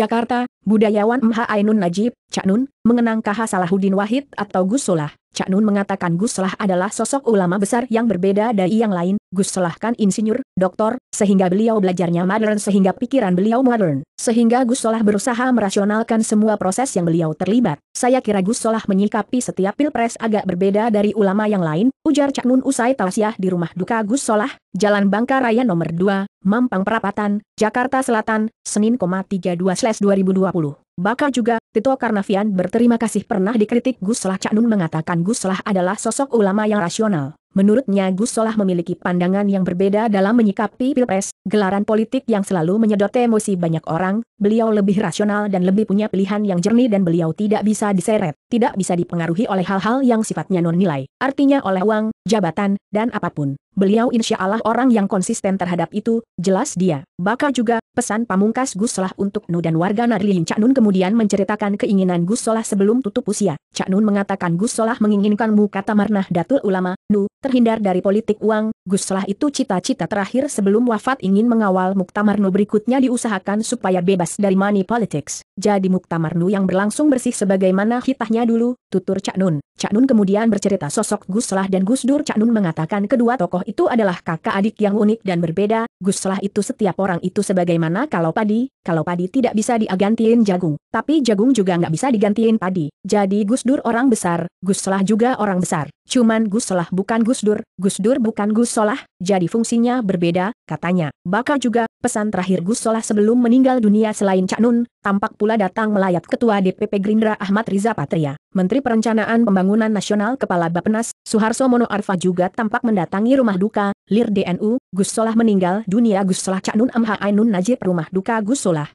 Jakarta, budayawan MH Ainun Najib, Cak Nun, Mengenang KH Salahuddin Wahid atau Gus Solah, Cak Nun mengatakan Gus Solah adalah sosok ulama besar yang berbeda dari yang lain, Gus Solah kan insinyur, doktor, sehingga beliau belajarnya modern sehingga pikiran beliau modern, sehingga Gus Solah berusaha merasionalkan semua proses yang beliau terlibat. Saya kira Gus Solah menyikapi setiap pilpres agak berbeda dari ulama yang lain, ujar Cak Nun usai tausiah di rumah duka Gus Solah, Jalan Bangka Raya nomor 2, Mampang Perapatan, Jakarta Selatan, Senin, 32/2020. Bakal juga, Tito Karnavian berterima kasih pernah dikritik Gus Solah Cak Nun mengatakan Gus Solah adalah sosok ulama yang rasional. Menurutnya Gus Solah memiliki pandangan yang berbeda dalam menyikapi Pilpres, gelaran politik yang selalu menyedot emosi banyak orang, beliau lebih rasional dan lebih punya pilihan yang jernih dan beliau tidak bisa diseret, tidak bisa dipengaruhi oleh hal-hal yang sifatnya non-nilai, artinya oleh uang, jabatan, dan apapun. Beliau insya Allah orang yang konsisten terhadap itu, jelas dia. Bakal juga, pesan pamungkas Gus Solah untuk Nu dan warga Nadlin Cak Nun kemudian menceritakan keinginan Gus Solah sebelum tutup usia. Cak Nun mengatakan Gus Solah menginginkanmu kata Marnah Datul Ulama, Nu, terhindar dari politik uang, Gus Solah itu cita-cita terakhir sebelum wafat ingin mengawal Muktamar Nu berikutnya diusahakan supaya bebas dari money politics. Jadi Muktamar Nu yang berlangsung bersih sebagaimana hitahnya dulu, tutur Cak Nun. Cak Nun kemudian bercerita sosok Gus Selah dan Gus Dur. Cak Nun mengatakan kedua tokoh itu adalah kakak adik yang unik dan berbeda, Gus Selah itu setiap orang itu sebagaimana kalau padi, kalau padi tidak bisa digantiin jagung, tapi jagung juga nggak bisa digantiin padi. Jadi Gus Dur orang besar, Gus Selah juga orang besar. Cuman Gus Solah bukan Gus Dur, Gus Dur bukan Gus Solah, jadi fungsinya berbeda, katanya. Bakal juga, pesan terakhir Gus Solah sebelum meninggal dunia selain Cak Nun, tampak pula datang melayat Ketua DPP Gerindra Ahmad Riza Patria. Menteri Perencanaan Pembangunan Nasional Kepala Bappenas, Suharso Mono Arfa juga tampak mendatangi rumah duka, Lir DNU, Gus Solah meninggal dunia Gus Solah Cak Nun Amha Ainun Najib rumah duka Gus Solah.